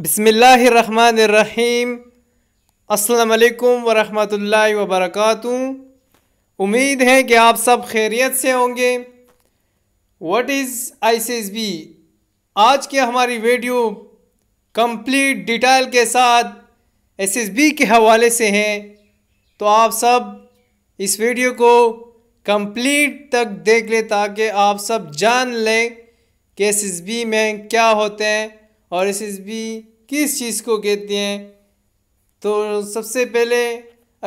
बसमीम् अल्लाम वरहमल वबरक उम्मीद है कि आप सब खैरियत से होंगे व्हाट इज़ आईसीएसबी आज की हमारी वीडियो कंप्लीट डिटेल के साथ एसएसबी के हवाले से है तो आप सब इस वीडियो को कंप्लीट तक देख लें ताकि आप सब जान लें कि एसएसबी में क्या होते हैं और बी किस चीज़ को कहते हैं तो सबसे पहले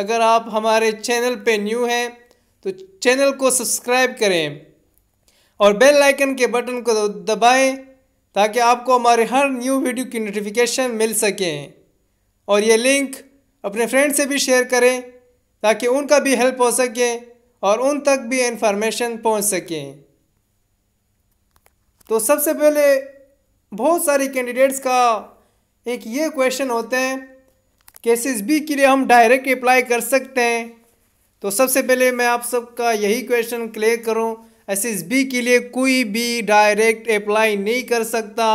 अगर आप हमारे चैनल पे न्यू हैं तो चैनल को सब्सक्राइब करें और बेल आइकन के बटन को दबाएं ताकि आपको हमारे हर न्यू वीडियो की नोटिफिकेशन मिल सकें और ये लिंक अपने फ्रेंड से भी शेयर करें ताकि उनका भी हेल्प हो सके और उन तक भी इंफॉर्मेशन पहुंच सके तो सबसे पहले बहुत सारे कैंडिडेट्स का एक ये क्वेश्चन होते हैं केसेस बी के लिए हम डायरेक्ट अप्लाई कर सकते हैं तो सबसे पहले मैं आप सबका यही क्वेश्चन क्लियर करूं एस एस बी के लिए कोई भी डायरेक्ट अप्लाई नहीं कर सकता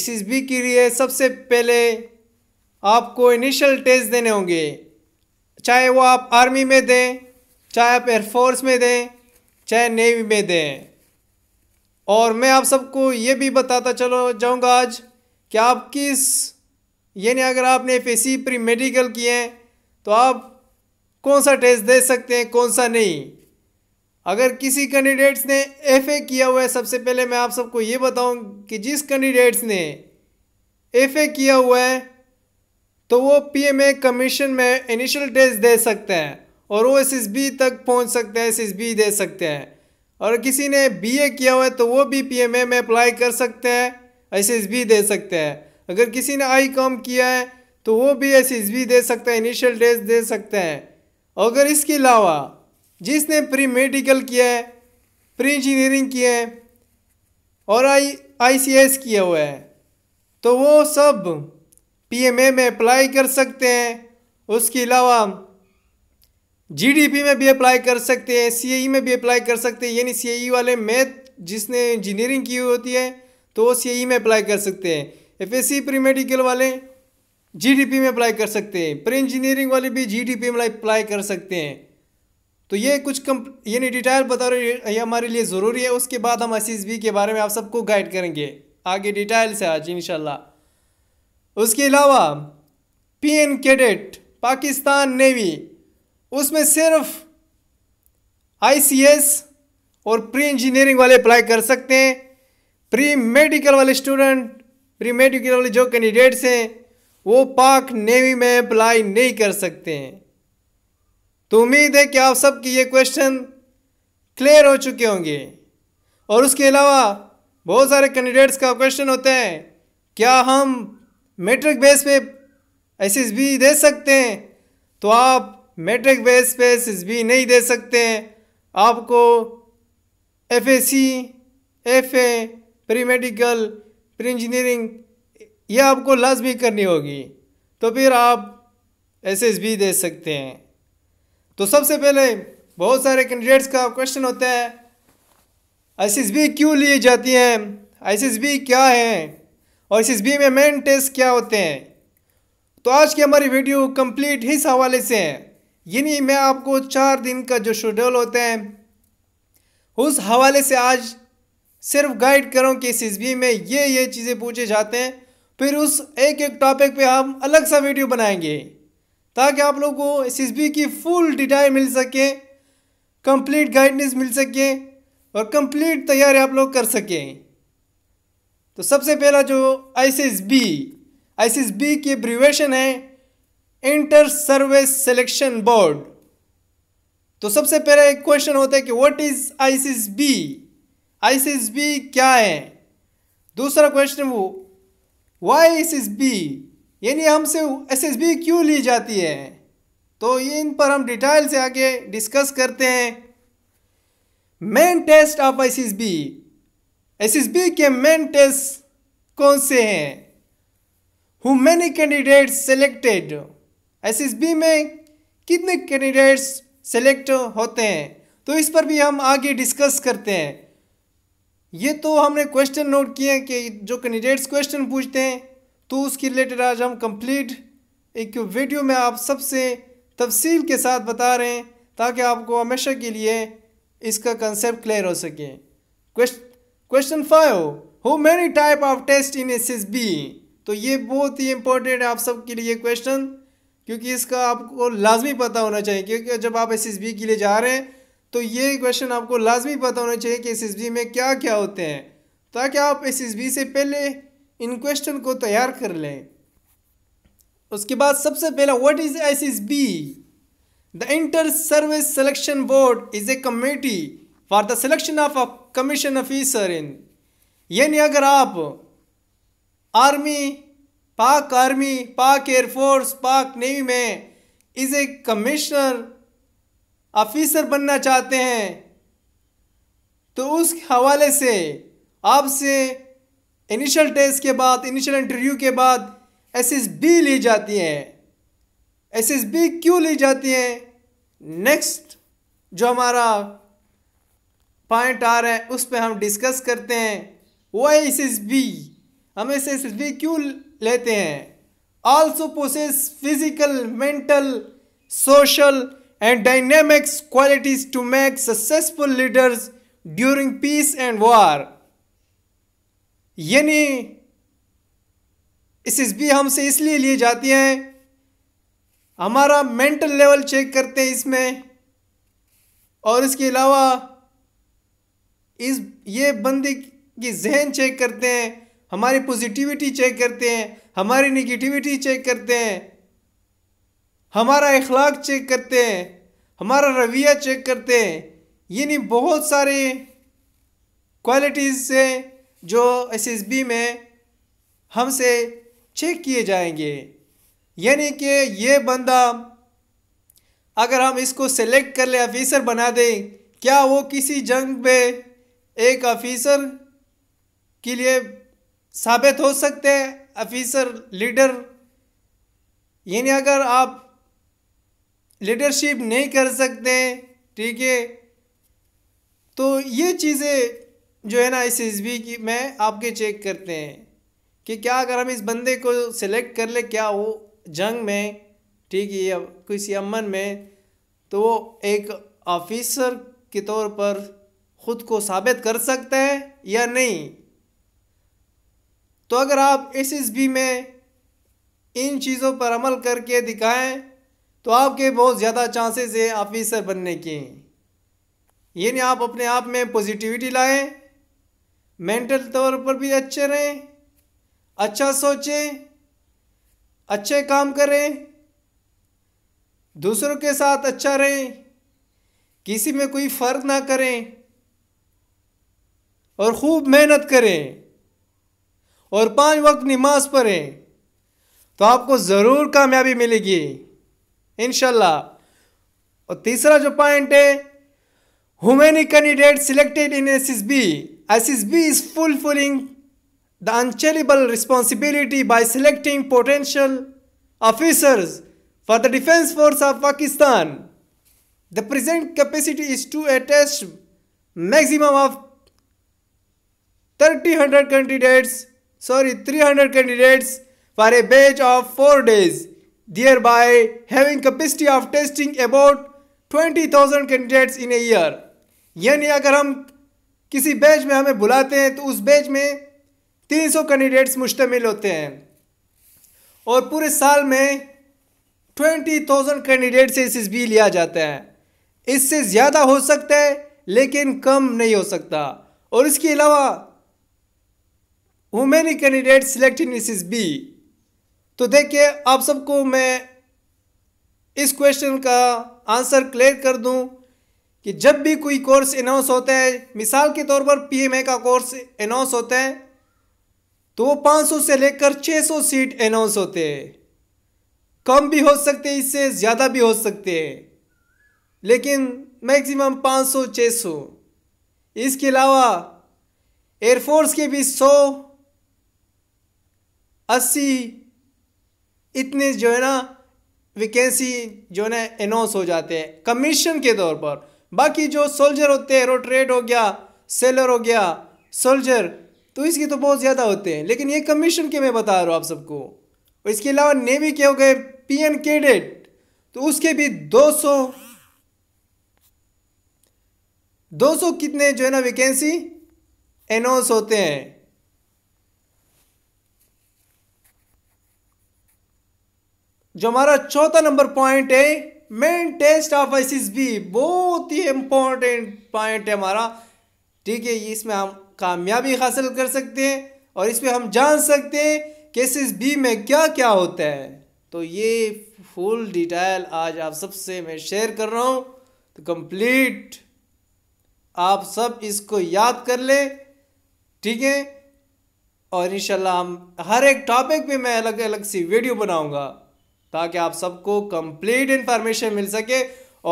एस एस बी के लिए सबसे पहले आपको इनिशियल टेस्ट देने होंगे चाहे वो आप आर्मी में दें चाहे आप एयरफोर्स में दें चाहे नेवी में दें और मैं आप सबको ये भी बताता चलो जाऊँगा आज कि आप किस यानी अगर आपने एफ एस प्री मेडिकल किए हैं तो आप कौन सा टेस्ट दे सकते हैं कौन सा नहीं अगर किसी कैंडिडेट्स ने एफ ए किया हुआ है सबसे पहले मैं आप सबको ये बताऊं कि जिस कैंडिडेट्स ने एफ ए किया हुआ है तो वो पी एम ए कमीशन में इनिशियल टेस्ट दे सकते हैं और वो एस एस बी तक पहुंच सकते हैं एस एस बी दे सकते हैं और किसी ने बीए किया हुआ है तो वो भी पीएमए में अप्लाई कर सकते हैं एसएसबी दे सकते हैं अगर किसी ने आई कॉम किया है तो वो भी एसएसबी दे सकते हैं इनिशियल डेज दे सकते हैं अगर इसके अलावा जिसने प्री मेडिकल किया है प्री इंजीनियरिंग किया है और आई आई सी एस किया हुआ है तो वो सब पी एम ए में अप्लाई कर सकते हैं उसके अलावा जीडीपी में भी अप्लाई कर सकते हैं सीएई e में भी अप्लाई कर सकते हैं यानी सीएई e वाले मैथ जिसने इंजीनियरिंग की हुई होती है तो वो सीएई e में अप्लाई कर सकते हैं एफएससी प्री मेडिकल वाले जीडीपी में अप्लाई कर सकते हैं प्री इंजीनियरिंग वाले भी जीडीपी में अप्लाई कर सकते हैं तो ये कुछ कम यानी डिटेल बता रहे ये हमारे लिए ज़रूरी है उसके बाद हम एस के बारे में आप सबको गाइड करेंगे आगे डिटेल से आज इन उसके अलावा P N cadet Pakistan navy उसमें सिर्फ आई और प्री इंजीनियरिंग वाले अप्लाई कर सकते हैं प्री मेडिकल वाले स्टूडेंट प्री मेडिकल वाले जो कैंडिडेट्स हैं वो पाक नेवी में अप्लाई नहीं कर सकते हैं तो उम्मीद है कि आप सबके ये क्वेश्चन क्लियर हो चुके होंगे और उसके अलावा बहुत सारे कैंडिडेट्स का क्वेश्चन होते हैं क्या हम मेट्रिक बेस पे एस दे सकते हैं तो आप मेट्रिक बेस पे एस बी नहीं दे सकते आपको F A C F A pre medical pre engineering यह आपको लाजमी करनी होगी तो फिर आप एस एस बी दे सकते हैं तो सबसे पहले बहुत सारे कैंडिडेट्स का क्वेश्चन होता है एस एस बी क्यों लिए जाती हैं एस एस बी क्या है और एस एस बी में मेन टेस्ट क्या होते हैं तो आज की हमारी वीडियो कंप्लीट इस हवाले से है यानी मैं आपको चार दिन का जो शेड्यूल होता है उस हवाले से आज सिर्फ गाइड करूँ कि इस एस में ये ये चीज़ें पूछे जाते हैं फिर उस एक एक टॉपिक पे हम अलग सा वीडियो बनाएंगे ताकि आप लोगों को एस एस की फुल डिटेल मिल सके कंप्लीट गाइडनेस मिल सके और कंप्लीट तैयारी आप लोग कर सकें तो सबसे पहला जो I C S B I C S B की ब्रिवेशन है इंटर सर्विस सिलेक्शन बोर्ड तो सबसे पहले एक क्वेश्चन होता है कि what is ICS B ICS B क्या है दूसरा क्वेश्चन वो वाई एस बी यानी हमसे एस एस बी क्यों ली जाती है तो ये इन पर हम डिटेल से आगे डिस्कस करते हैं main test of S S B S S B के मेन टेस्ट कौन से हैं how many candidate selected SSB में कितने कैंडिडेट्स सेलेक्ट होते हैं तो इस पर भी हम आगे डिस्कस करते हैं ये तो हमने क्वेश्चन नोट किए कि जो कैंडिडेट्स क्वेश्चन पूछते हैं तो उसके रिलेटेड आज हम कंप्लीट एक वीडियो में आप सबसे तफसील के साथ बता रहे हैं ताकि आपको हमेशा के लिए इसका कंसेप्ट क्लियर हो सके question five how many type of test in S S B तो ये बहुत ही इंपॉर्टेंट है आप सबके लिए क्वेश्चन क्योंकि इसका आपको लाजमी पता होना चाहिए क्योंकि जब आप एस के लिए जा रहे हैं तो ये क्वेश्चन आपको लाजमी पता होना चाहिए कि एस में क्या क्या होते हैं ताकि आप एस से पहले इन क्वेश्चन को तैयार कर लें उसके बाद सबसे पहला what is S S B the inter service selection board is a committee for the selection of a commission officer in यानी अगर आप आर्मी पाक आर्मी पाक एयरफोर्स पाक नेवी में इज ए कमिश्नर ऑफिसर बनना चाहते हैं तो उस हवाले से आपसे इनिशियल टेस्ट के बाद इनिशियल इंटरव्यू के बाद एसएसबी ली जाती है एसएसबी क्यों ली जाती है नेक्स्ट जो हमारा पॉइंट आ रहा है उस पर हम डिस्कस करते हैं वो है एस एस बी हमें एस एस बी क्यों लेते हैं also possess physical mental social and dynamics qualities to make successful leaders during peace and war यानी इस भी हमसे इसलिए लिए जाती हैं हमारा मेंटल लेवल चेक करते हैं इसमें और इसके अलावा इस ये बंदी की जहन चेक करते हैं हमारी पॉजिटिविटी चेक करते हैं हमारी निगेटिविटी चेक करते हैं हमारा इखलाक चेक करते हैं हमारा रवैया चेक करते हैं यानी बहुत सारे क्वालिटीज़ से जो एसएसबी में हमसे चेक किए जाएंगे यानी कि ये बंदा अगर हम इसको सेलेक्ट कर ले ऑफिसर बना दें क्या वो किसी जंग पे एक ऑफिसर के लिए साबित हो सकते हैं अफिसर लीडर यानी अगर आप लीडरशिप नहीं कर सकते ठीक है तो ये चीज़ें जो है ना एस एस बी की मैं आपके चेक करते हैं कि क्या अगर हम इस बंदे को सिलेक्ट कर ले क्या वो जंग में ठीक है या किसी अमन में तो वो एक ऑफिसर के तौर पर ख़ुद को साबित कर सकते हैं या नहीं तो अगर आप एस एस बी में इन चीज़ों पर अमल करके दिखाएं तो आपके बहुत ज़्यादा चांसेस हैं ऑफिसर बनने के यानी आप अपने आप में पॉजिटिविटी लाएं मेंटल तौर पर भी अच्छे रहें अच्छा सोचें अच्छे काम करें दूसरों के साथ अच्छा रहें किसी में कोई फ़र्क ना करें और ख़ूब मेहनत करें और पांच वक्त नमाज पढ़ें तो आपको ज़रूर कामयाबी मिलेगी इनशाला और तीसरा जो पॉइंट है how many candidate selected in S S B S S B is fulfilling the unchallengeable responsibility by selecting potential officers for the defence force of Pakistan the present capacity is to attach maximum of thirty hundred candidates sorry 300 candidates for a batch of 4 days thereby having capacity of testing about 20,000 candidates in a year यानी अगर हम किसी batch में हमें बुलाते हैं तो उस बैच में 300 कैंडिडेट्स मुश्तमिल होते हैं और पूरे साल में 20,000 कैंडिडेट से बी लिया जाता है इससे ज़्यादा हो सकता है लेकिन कम नहीं हो सकता और इसके अलावा वुमेन कैंडिडेट इन मिसिस बी तो देखिए आप सबको मैं इस क्वेश्चन का आंसर क्लियर कर दूं कि जब भी कोई कोर्स अनाउंस होता है मिसाल के तौर पर पीएमए का कोर्स अनाउंस होता है तो वो 500 से लेकर 600 सीट अनाउंस होते हैं कम भी हो सकते हैं इससे ज़्यादा भी हो सकते हैं लेकिन मैक्सिमम 500 600 इसके अलावा एयरफोर्स के भी अस्सी इतने जो है ना वैकेंसी जो है अनाउंस हो जाते हैं कमीशन के तौर पर बाकी जो सोल्जर होते हैं रोट्रेड हो गया सेलर हो गया सोल्जर तो इसके तो बहुत ज़्यादा होते हैं लेकिन ये कमीशन के मैं बता रहा हूँ आप सबको और इसके अलावा नेवी के हो गए पी एन कैडेट तो उसके भी 200 200 कितने जो है ना वैकेंसी अनाउंस होते हैं जो हमारा चौथा नंबर पॉइंट है main test of S B बहुत ही इम्पोर्टेंट पॉइंट है हमारा ठीक है ये इसमें हम कामयाबी हासिल कर सकते हैं और इसमें हम जान सकते हैं कि एस बी में क्या क्या होता है तो ये फुल डिटेल आज आप सबसे मैं शेयर कर रहा हूँ तो कंप्लीट आप सब इसको याद कर लें ठीक है और इंशाल्लाह हम हर एक टॉपिक पे मैं अलग अलग सी वीडियो बनाऊंगा ताकि आप सबको कंप्लीट इंफॉर्मेशन मिल सके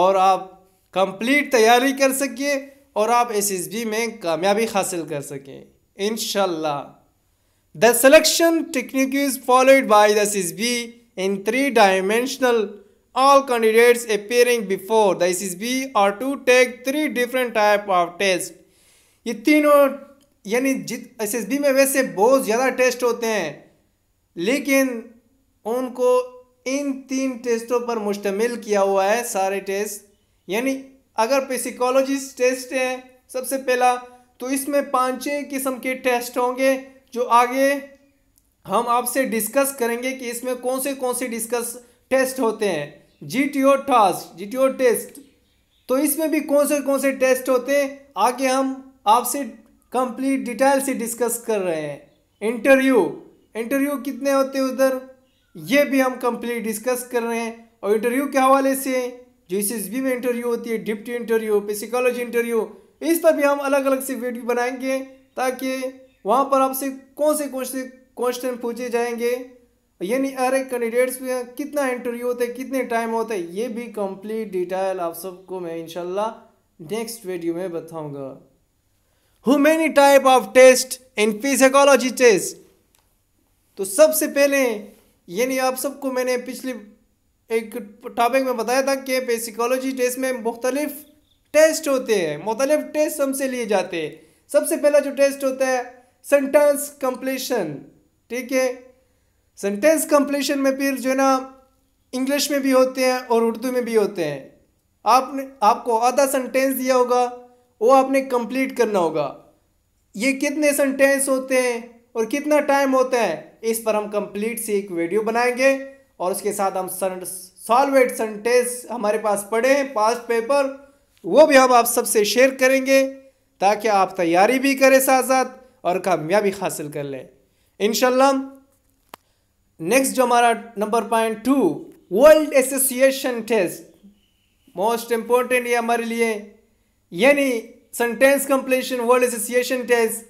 और आप कंप्लीट तैयारी कर सकिए और आप एस एस बी में कामयाबी हासिल कर सकें in the selection technique is followed by the S S B in three dimensional all candidates appearing before the S S B और to take three different type of test ये तीनों यानी जित एस एस बी में वैसे बहुत ज़्यादा test होते हैं लेकिन उनको इन तीन टेस्टों पर मुश्तमिल किया हुआ है सारे टेस्ट यानी अगर पेसिकोलॉजिस्ट टेस्ट है सबसे पहला तो इसमें पाँच छः किस्म के टेस्ट होंगे जो आगे हम आपसे डिस्कस करेंगे कि इसमें कौन से कौन से डिस्कस टेस्ट होते हैं G T O task G T O test तो इसमें भी कौन से कौन से टेस्ट होते हैं आगे हम आपसे कंप्लीट डिटेल से डिस्कस कर रहे हैं इंटरव्यू इंटरव्यू कितने होते हैं उधर ये भी हम कंप्लीट डिस्कस कर रहे हैं और इंटरव्यू के हवाले से जो एस में इंटरव्यू होती है डिप्टी इंटरव्यू पेसिकोलॉजी इंटरव्यू इस पर भी हम अलग अलग से वीडियो बनाएंगे ताकि वहाँ पर आपसे कौन से कौन से क्वेश्चन पूछे जाएंगे यानी हर एक कैंडिडेट्स में कितना इंटरव्यू होता है कितने टाइम होता है ये भी कंप्लीट डिटेल आप सबको मैं इनशाला नेक्स्ट वीडियो में बताऊंगा how many type of test in psychology test तो सबसे पहले यानी आप सबको मैंने पिछली एक टॉपिक में बताया था कि पेसिकोलॉजी टेस्ट में मुख्तलिफ टेस्ट होते हैं मुख्तलिफ टेस्ट हमसे लिए जाते हैं सबसे पहला जो टेस्ट होता है सेंटेंस कंप्लीशन ठीक है सेंटेंस कंप्लीशन में फिर जो है ना इंग्लिश में भी होते हैं और उर्दू में भी होते हैं आपने आपको आधा सेंटेंस दिया होगा वो आपने कंप्लीट करना होगा ये कितने सेंटेंस होते हैं और कितना टाइम होता है इस पर हम कंप्लीट से एक वीडियो बनाएंगे और उसके साथ हम सॉल्वेट सेंटेंस हमारे पास पढ़े हैं पास्ट पेपर वो भी हम आप सबसे शेयर करेंगे ताकि आप तैयारी भी करें साथ साथ और कामयाबी हासिल कर लें इन नेक्स्ट जो हमारा number point two word association test most important ये हमारे लिए यानी sentence completion word association test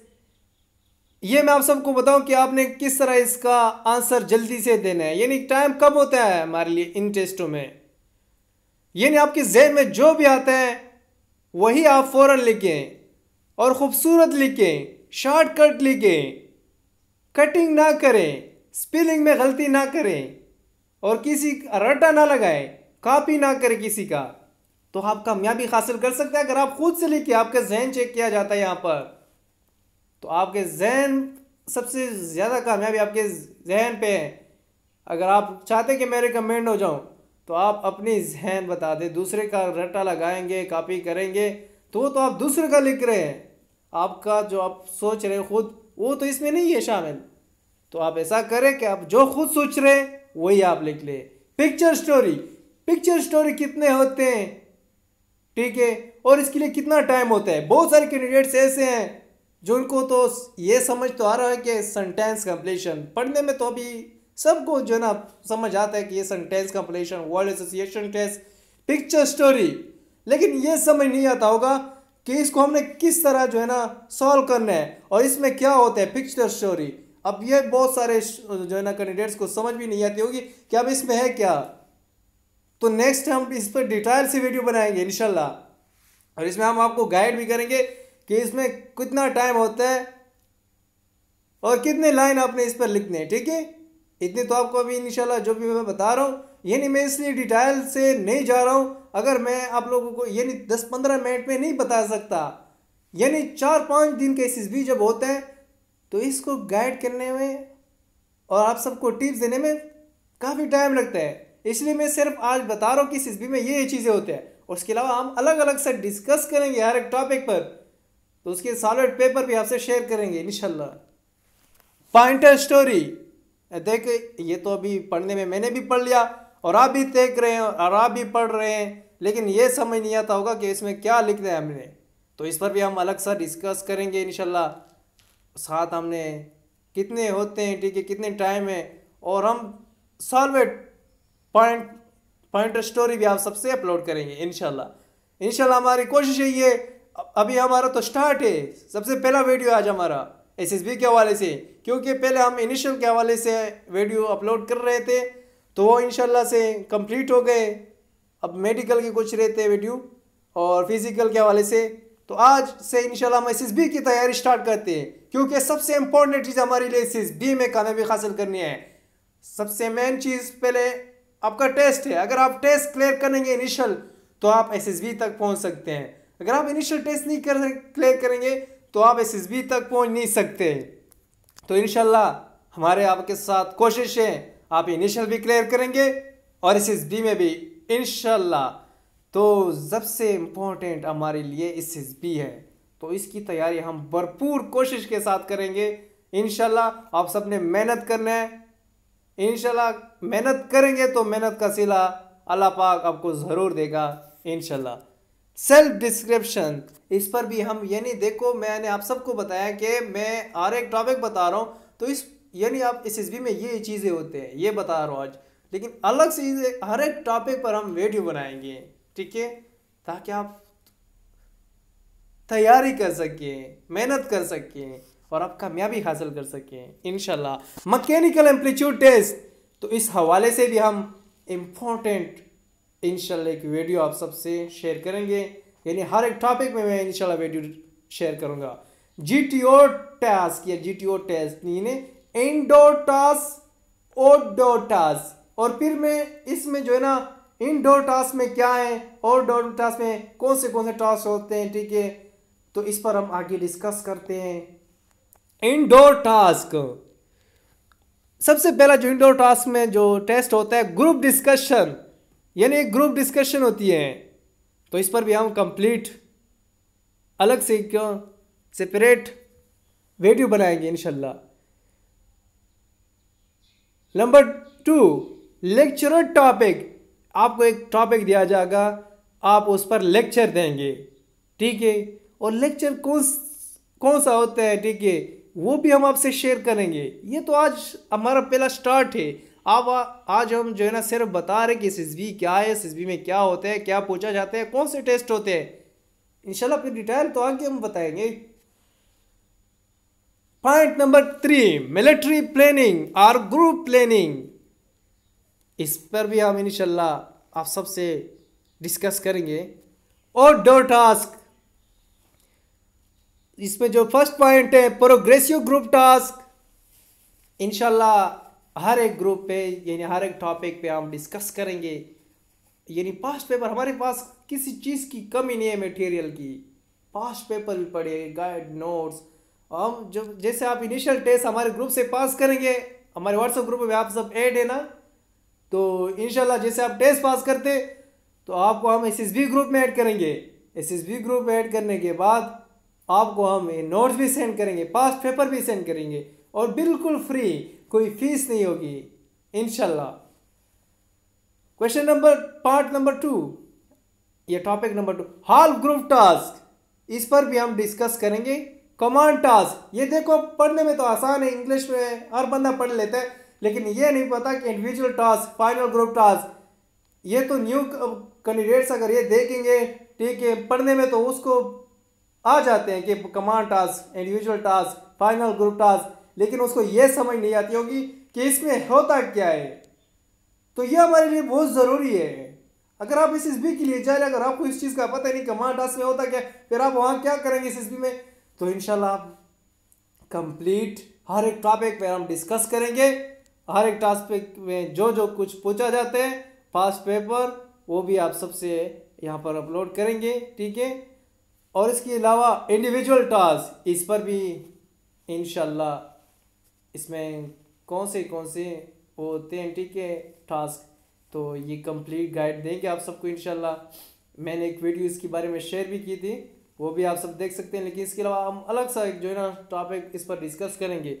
ये मैं आप सबको बताऊं कि आपने किस तरह इसका आंसर जल्दी से देना है यानी टाइम कब होता है हमारे लिए इन टेस्टों में यानी आपके जहन में जो भी आता है वही आप फ़ौर लिखें और ख़ूबसूरत लिखें शॉर्टकट लिखें कटिंग ना करें स्पेलिंग में गलती ना करें और किसी रटा ना लगाएं कापी ना करें किसी का तो आप कामयाबी हासिल कर सकते हैं अगर आप खुद से लिखे आपका जहन चेक किया जाता है यहाँ पर तो आपके जहन सबसे ज़्यादा कामयाबी आपके जहन पे है अगर आप चाहते कि मैं रिकमेंड हो जाऊँ तो आप अपनी जहन बता दें दूसरे का रटा लगाएंगे कापी करेंगे तो वो तो आप दूसरे का लिख रहे हैं आपका जो आप सोच रहे हैं खुद वो तो इसमें नहीं है शामिल तो आप ऐसा करें कि आप जो खुद सोच रहे हैं वही आप लिख लें पिक्चर स्टोरी पिक्चर स्टोरी कितने होते हैं ठीक है और इसके लिए कितना टाइम होता है बहुत सारे कैंडिडेट्स ऐसे हैं जो उनको तो ये समझ तो आ रहा है कि सेंटेंस कंप्लीशन पढ़ने में तो अभी सबको जो है ना समझ आता है कि ये sentence completion word association test picture story लेकिन ये समझ नहीं आता होगा कि इसको हमने किस तरह जो है ना सॉल्व करना है और इसमें क्या होता है पिक्चर स्टोरी अब ये बहुत सारे जो है ना कैंडिडेट्स को समझ भी नहीं आती होगी कि अब इसमें है क्या तो नेक्स्ट हम इस पर डिटेल से वीडियो बनाएंगे इनशाला और इसमें हम आपको गाइड भी करेंगे कि इसमें कितना टाइम होता है और कितने लाइन आपने इस पर लिखने हैं ठीक है इतनी तो आपको अभी इनशाला जो भी मैं बता रहा हूँ यानी मैं इसलिए डिटेल से नहीं जा रहा हूँ अगर मैं आप लोगों को यानी दस पंद्रह मिनट में नहीं बता सकता यानी चार पाँच दिन केसेस भी जब होते हैं तो इसको गाइड करने में और आप सबको टिप्स देने में काफ़ी टाइम लगता है इसलिए मैं सिर्फ आज बता रहा हूँ कि सिस में ये चीज़ें होते हैं उसके अलावा हम अलग अलग से डिस्कस करेंगे हर एक टॉपिक पर तो उसके सॉलिड पेपर भी आपसे शेयर करेंगे इनशाला पॉइंटर स्टोरी देख ये तो अभी पढ़ने में मैंने भी पढ़ लिया और आप भी देख रहे हैं और आप भी पढ़ रहे हैं लेकिन ये समझ नहीं आता होगा कि इसमें क्या लिखना है हमने तो इस पर भी हम अलग सा डिस्कस करेंगे इनशाला साथ हमने कितने होते हैं ठीक है कितने टाइम है और हम सॉल्वेट पॉइंट पॉइंट स्टोरी भी आप सबसे अपलोड करेंगे इनशाला इनशाला हमारी कोशिश यही है अभी हमारा तो स्टार्ट है सबसे पहला वीडियो आज हमारा एस एस बी के हवाले से क्योंकि पहले हम इनिशियल के हवाले से वीडियो अपलोड कर रहे थे तो वो इनशाला से कंप्लीट हो गए अब मेडिकल के कुछ रहते वीडियो और फिज़िकल के हवाले से तो आज से इनशाला हम एस एस बी की तैयारी स्टार्ट करते हैं क्योंकि सबसे इम्पोर्टेंट चीज़ हमारे लिए एस एस बी में कामयाबी हासिल करनी है सबसे मेन चीज़ पहले आपका टेस्ट है अगर आप टेस्ट क्लियर करेंगे इनिशियल तो आप एस एस बी तक पहुँच सकते हैं अगर आप इनिशियल टेस्ट नहीं कर क्लियर करेंगे तो आप एस तक पहुँच नहीं सकते तो इन हमारे आपके साथ कोशिश है आप इनिशियल भी क्लियर करेंगे और एस में भी इन तो सबसे इम्पोर्टेंट हमारे लिए एस है तो इसकी तैयारी हम भरपूर कोशिश के साथ करेंगे इन आप सबने मेहनत करना है इन मेहनत करेंगे तो मेहनत का सिला अल्लाह पाक आपको ज़रूर देगा इन सेल्फ डिस्क्रिप्शन इस पर भी हम यानी देखो मैंने आप सबको बताया कि मैं और एक टॉपिक बता रहा हूँ तो इस यानी आप इस एस में ये चीज़ें होते हैं ये बता रहा हूँ आज लेकिन अलग से हर एक टॉपिक पर हम वीडियो बनाएंगे ठीक है ताकि आप तैयारी कर सकें मेहनत कर सकें और आप कामयाबी हासिल कर सकें इन मैकेनिकल एम्पलीट्यूड टेस्ट तो इस हवाले से भी हम इम्पोर्टेंट इन एक वीडियो आप सबसे शेयर करेंगे यानी हर एक टॉपिक में मैं इन वीडियो शेयर करूंगा जी टी ओ टास्क या G T O task indoor task outdoor task और फिर मैं इसमें जो है ना इनडोर टास्क में क्या है आउटडोर टास्क में कौन से कौन से टास्क होते हैं ठीक है तो इस पर हम आगे डिस्कस करते हैं इनडोर टास्क सबसे पहला जो इंडोर टास्क में जो टेस्ट होता है ग्रुप डिस्कशन यानी एक ग्रुप डिस्कशन होती है तो इस पर भी हम कंप्लीट अलग से क्यों सेपरेट वीडियो बनाएंगे इनशाला नंबर टू लेक्चर टॉपिक आपको एक टॉपिक दिया जाएगा आप उस पर लेक्चर देंगे ठीक है और लेक्चर कौन कौन सा होता है ठीक है वो भी हम आपसे शेयर करेंगे ये तो आज हमारा पहला स्टार्ट है अब आज हम जो है ना सिर्फ बता रहे कि एस क्या है एस में क्या होते हैं क्या पूछा जाता है कौन से टेस्ट होते हैं इंशाल्लाह फिर डिटेल तो आगे हम बताएंगे point number three military planning और ग्रुप प्लानिंग इस पर भी हम इनशाला आप सबसे डिस्कस करेंगे और डो टास्क इसमें जो फर्स्ट पॉइंट है प्रोग्रेसिव ग्रुप टास्क इनशाला हर एक ग्रुप पे यानी हर एक टॉपिक पे हम डिस्कस करेंगे यानी पास्ट पेपर हमारे पास किसी चीज़ की कमी नहीं है मटेरियल की पास्ट पेपर भी पढ़े गाइड नोट्स हम जब जैसे आप इनिशियल टेस्ट हमारे ग्रुप से पास करेंगे हमारे व्हाट्सएप ग्रुप में आप सब ऐड है ना तो इनशाला जैसे आप टेस्ट पास करते तो आपको हम एस ग्रुप में ऐड करेंगे एस ग्रुप में ऐड करने के बाद आपको हम नोट्स भी सेंड करेंगे पास्ट पेपर भी सेंड करेंगे और बिल्कुल फ्री कोई फीस नहीं होगी इनशाला question number part number two या topic number two half group task इस पर भी हम डिस्कस करेंगे कमांड टास्क ये देखो पढ़ने में तो आसान है इंग्लिश में हर बंदा पढ़ लेता है लेकिन ये नहीं पता कि individual task final group task ये तो न्यू कैंडिडेट्स अगर ये देखेंगे ठीक है पढ़ने में तो उसको आ जाते हैं कि command task individual task final group task लेकिन उसको यह समझ नहीं आती होगी कि इसमें होता क्या है तो यह हमारे लिए बहुत ज़रूरी है अगर आप इस एस के लिए जाए अगर आपको इस चीज़ का पता नहीं वहां टास्क में होता क्या फिर आप वहां क्या करेंगे इस एस में तो इनशाला आप कंप्लीट हर एक टॉपिक पर हम डिस्कस करेंगे हर एक टॉपिक में जो जो कुछ पूछा जाते हैं पास पेपर वो भी आप सबसे यहाँ पर अपलोड करेंगे ठीक है और इसके अलावा इंडिविजुअल टास्क इस पर भी इनशाला इसमें कौन से कौन से वो होते हैं ठीक है टास्क तो ये कंप्लीट गाइड देंगे आप सबको इनशाला मैंने एक वीडियो इसके बारे में शेयर भी की थी वो भी आप सब देख सकते हैं लेकिन इसके अलावा हम अलग सा जो है ना टॉपिक इस पर डिस्कस करेंगे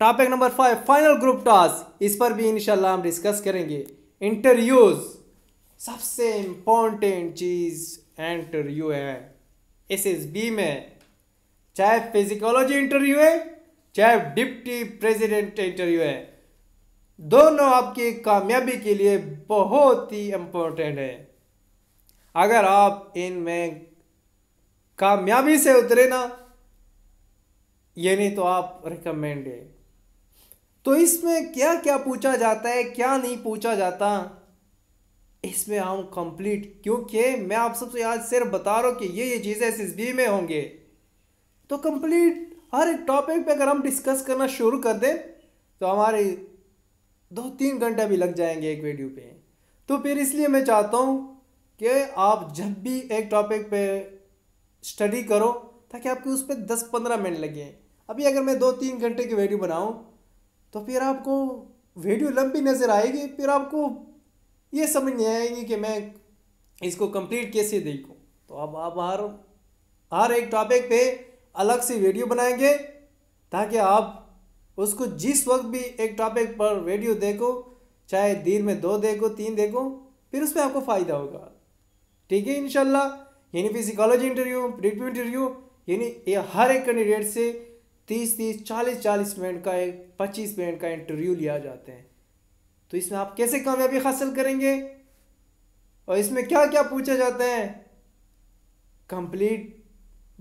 topic number five final group task इस पर भी इनशाला हम डिस्कस करेंगे इंटरव्यूज सबसे इम्पोर्टेंट चीज़ इंटरव्यू है एस एस बी में चाहे फिजिकोलॉजी इंटरव्यू है चाहे डिप्टी प्रेसिडेंट इंटरव्यू है दोनों आपकी कामयाबी के लिए बहुत ही इम्पोर्टेंट है अगर आप इनमें कामयाबी से उतरे ना ये नहीं तो आप रिकमेंड है तो इसमें क्या क्या पूछा जाता है क्या नहीं पूछा जाता इसमें हम कंप्लीट क्योंकि मैं आप सबसे आज सिर्फ बता रहा हूँ कि ये ये चीज़ें एस में होंगे तो कंप्लीट हर एक टॉपिक पे अगर हम डिस्कस करना शुरू कर दें तो हमारे दो तीन घंटे भी लग जाएंगे एक वीडियो पे तो फिर इसलिए मैं चाहता हूँ कि आप जब भी एक टॉपिक पे स्टडी करो ताकि आपके उस पर दस पंद्रह मिनट लगे अभी अगर मैं दो तीन घंटे की वीडियो बनाऊँ तो फिर आपको वीडियो लंबी नज़र आएगी फिर आपको ये समझ नहीं आएगी कि मैं इसको कंप्लीट कैसे देखूँ तो अब आप हर हर एक टॉपिक पे अलग से वीडियो बनाएंगे ताकि आप उसको जिस वक्त भी एक टॉपिक पर वीडियो देखो चाहे दिन में दो देखो तीन देखो फिर उसमें आपको फ़ायदा होगा ठीक है इनशाला यानी फिजिकॉलॉजी इंटरव्यू प्रिव्यू इंटरव्यू यानी ये हर एक कैंडिडेट से तीस तीस चालीस चालीस मिनट का एक पच्चीस मिनट का इंटरव्यू लिया जाते हैं तो इसमें आप कैसे कामयाबी हासिल करेंगे और इसमें क्या क्या पूछा जाता है कंप्लीट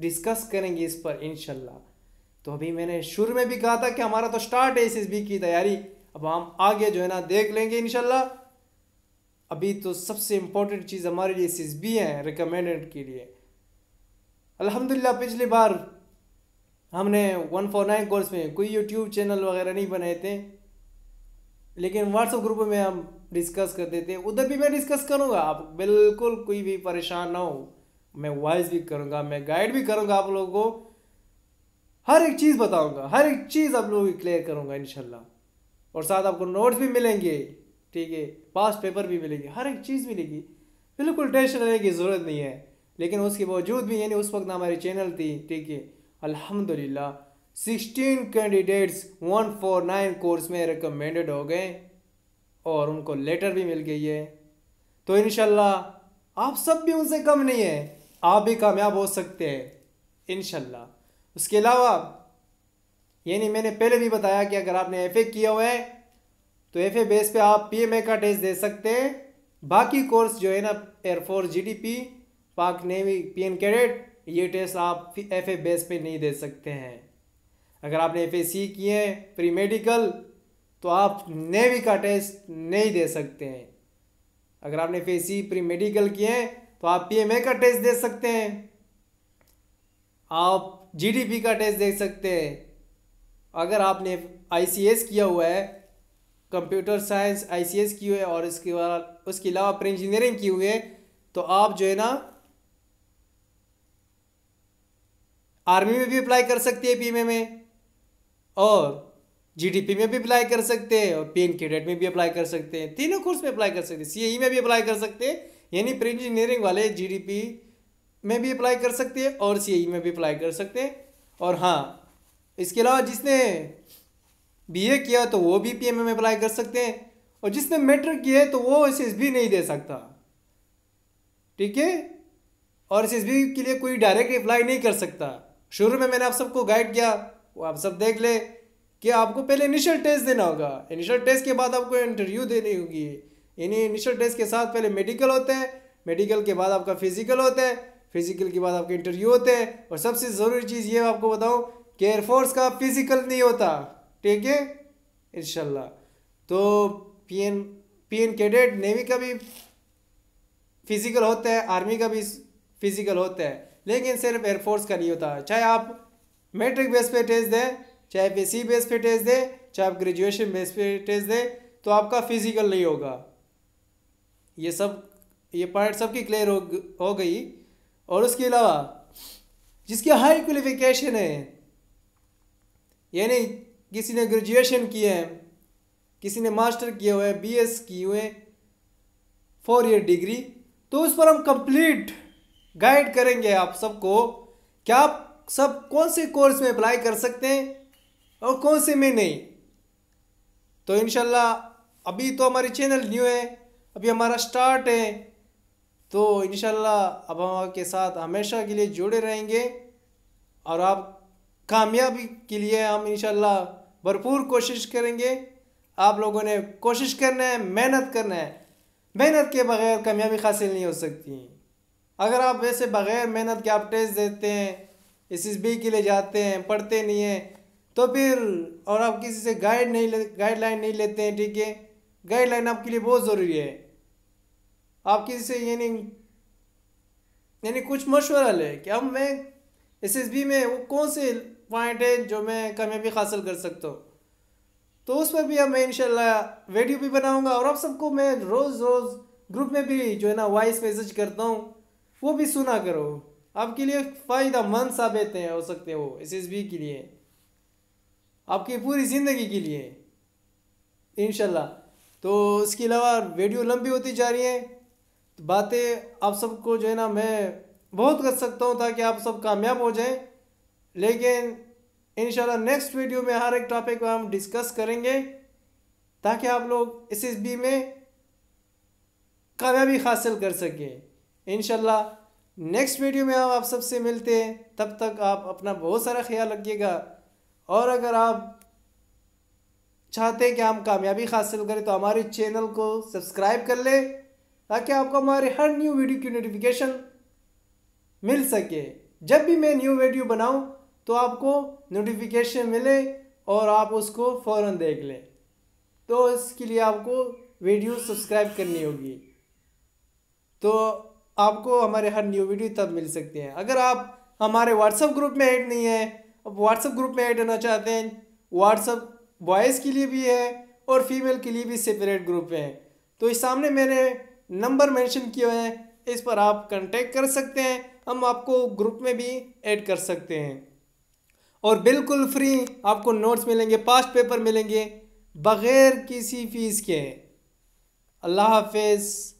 डिस्कस करेंगे इस पर इनशाला तो अभी मैंने शुरू में भी कहा था कि हमारा तो स्टार्ट है एस की तैयारी अब हम आगे जो है ना देख लेंगे इनशाला अभी तो सबसे इम्पोर्टेंट चीज़ हमारे लिए एस है रिकमेंडेड के लिए अल्हम्दुलिल्लाह पिछली बार हमने वन फोर नाइन कोर्स में कोई यूट्यूब चैनल वगैरह नहीं बनाए थे लेकिन व्हाट्सअप ग्रुप में हम डिस्कस करते थे उधर भी मैं डिस्कस करूँगा आप बिल्कुल कोई भी परेशान ना हो मैं वाइज भी करूँगा मैं गाइड भी करूँगा आप लोगों को हर एक चीज़ बताऊँगा हर एक चीज़ आप लोगों की क्लियर करूँगा इन और साथ आपको नोट्स भी मिलेंगे ठीक है पास पेपर भी मिलेगी हर एक चीज़ मिलेगी बिल्कुल टेंशन लेने की ज़रूरत नहीं है लेकिन उसके बावजूद भी यानी उस वक्त ना हमारी चैनल थी ठीक है अल्हम्दुलिल्लाह sixteen candidates one four nine course में रिकमेंडेड हो गए और उनको लेटर भी मिल गई है तो इन आप सब भी उनसे कम नहीं है आप भी कामयाब हो सकते हैं इन उसके अलावा यानी मैंने पहले भी बताया कि अगर आपने एफ किया हुआ है तो एफ बेस पे आप पी एम ए का टेस्ट दे सकते हैं बाकी कोर्स जो है ना air force G D P Pak navy P N cadet ये टेस्ट आप एफ बेस पे नहीं दे सकते हैं अगर आपने एफ ए सी किए हैं प्री मेडिकल तो आप नेवी का टेस्ट नहीं दे सकते हैं अगर आपने एफ सी प्री मेडिकल किए हैं तो आप पीएमए का टेस्ट दे सकते हैं आप जीडीपी का टेस्ट दे सकते हैं अगर आपने आईसीएस किया हुआ है कंप्यूटर साइंस आईसीएस की हुए और इसके बाद उसके अलावा प्री इंजीनियरिंग की हुई है तो आप जो है ना आर्मी में भी अप्लाई कर सकते है पीएमए में और जीडीपी में भी अप्लाई कर सकते हैं और पीएन कैडेट में भी अप्लाई कर सकते हैं तीनों कोर्स में अप्लाई कर सकते हैं सीएई e में भी अप्लाई कर सकते हैं यानी प्री इंजीनियरिंग वाले जी में भी अप्लाई कर सकते हैं और सी e में भी अप्लाई कर सकते हैं और हाँ इसके अलावा जिसने बी किया तो वो भी पी में अप्लाई कर सकते हैं और जिसने मेट्रिक किया है तो वो एस भी नहीं दे सकता ठीक है और एस के लिए कोई डायरेक्ट अप्लाई नहीं कर सकता शुरू में मैंने आप सबको गाइड किया वो आप सब देख ले कि आपको पहले इनिशियल टेस्ट देना होगा इनिशियल टेस्ट के बाद आपको इंटरव्यू देनी होगी इन्हीं इनिशियल टेस्ट के साथ पहले मेडिकल होते हैं मेडिकल के बाद आपका फिजिकल होता है फिजिकल के बाद आपके इंटरव्यू होते हैं और सबसे ज़रूरी चीज़ ये आपको बताऊँ कि एयरफोर्स का फिजिकल नहीं होता ठीक है इनशाला तो P N P N cadet navy का भी फिजिकल होता है आर्मी का भी फिजिकल होता है लेकिन सिर्फ एयरफोर्स का नहीं होता चाहे आप मेट्रिक बेस पे टेस्ट दें चाहे सी बेस पे टेस्ट दें चाहे आप ग्रेजुएशन बेस पे टेस्ट दें तो आपका फिजिकल नहीं होगा ये सब ये पॉइंट सबकी क्लियर हो हो गई और उसके अलावा जिसकी हाई क्वालिफिकेशन है यानी किसी ने ग्रेजुएशन किए हैं किसी ने मास्टर किए हुए बी एस किए हुए फोर ईयर डिग्री तो उस पर हम कंप्लीट गाइड करेंगे आप सबको क्या आप सब कौन से कोर्स में अप्लाई कर सकते हैं और कौन से में नहीं तो इनशाला अभी तो हमारे चैनल न्यू है अभी हमारा स्टार्ट है तो इन अब हम के साथ हमेशा के लिए जुड़े रहेंगे और आप कामयाबी के लिए हम इन भरपूर कोशिश करेंगे आप लोगों ने कोशिश करना है मेहनत करना है मेहनत के बगैर कामयाबी हासिल नहीं हो सकती अगर आप वैसे बगैर मेहनत के आप टेस्ट देते हैं एस एस बी के लिए जाते हैं पढ़ते नहीं हैं तो फिर और आप किसी से गाइड नहीं गाइडलाइन नहीं लेते हैं ठीक है गाइडलाइन आपके लिए बहुत ज़रूरी है आप किसी से ये नहीं यानी कुछ मशवरा ले कि अब मैं एस एस बी में वो कौन से पॉइंट है जो मैं कामयाबी हासिल कर सकता हूँ तो उस पर भी अब मैं इंशाल्लाह वीडियो भी बनाऊँगा और आप सबको मैं रोज़ रोज़ ग्रुप में भी जो है ना वॉइस मैसेज करता हूँ वो भी सुना करो आपके लिए फ़ायदा मंद साबित हैं हो सकते हैं वो एस एस बी के लिए आपकी पूरी ज़िंदगी के लिए इन तो इसके अलावा वीडियो लंबी होती जा रही है बातें आप सबको जो है ना मैं बहुत कर सकता हूँ ताकि आप सब कामयाब हो जाएं लेकिन इन नेक्स्ट वीडियो में हर एक टॉपिक पर हम डिस्कस करेंगे ताकि आप लोग एस एस बी में कामयाबी हासिल कर सकें इन नेक्स्ट वीडियो में हम आप सबसे मिलते हैं तब तक आप अपना बहुत सारा ख्याल रखिएगा और अगर आप चाहते हैं कि हम कामयाबी हासिल करें तो हमारे चैनल को सब्सक्राइब कर लें ताकि आपको हमारे हर न्यू वीडियो की नोटिफिकेशन मिल सके जब भी मैं न्यू वीडियो बनाऊं तो आपको नोटिफिकेशन मिले और आप उसको फ़ौर देख लें तो इसके लिए आपको वीडियो सब्सक्राइब करनी होगी तो आपको हमारे हर न्यू वीडियो तब मिल सकते हैं अगर आप हमारे व्हाट्सएप ग्रुप में ऐड नहीं है आप व्हाट्सएप ग्रुप में ऐड होना चाहते हैं व्हाट्सएप बॉयज़ के लिए भी है और फीमेल के लिए भी सेपरेट ग्रुप है तो इस सामने मैंने नंबर मेंशन किया है इस पर आप कांटेक्ट कर सकते हैं हम आपको ग्रुप में भी ऐड कर सकते हैं और बिल्कुल फ्री आपको नोट्स मिलेंगे पास्ट पेपर मिलेंगे बग़ैर किसी फ़ीस के अल्लाह हाफिज़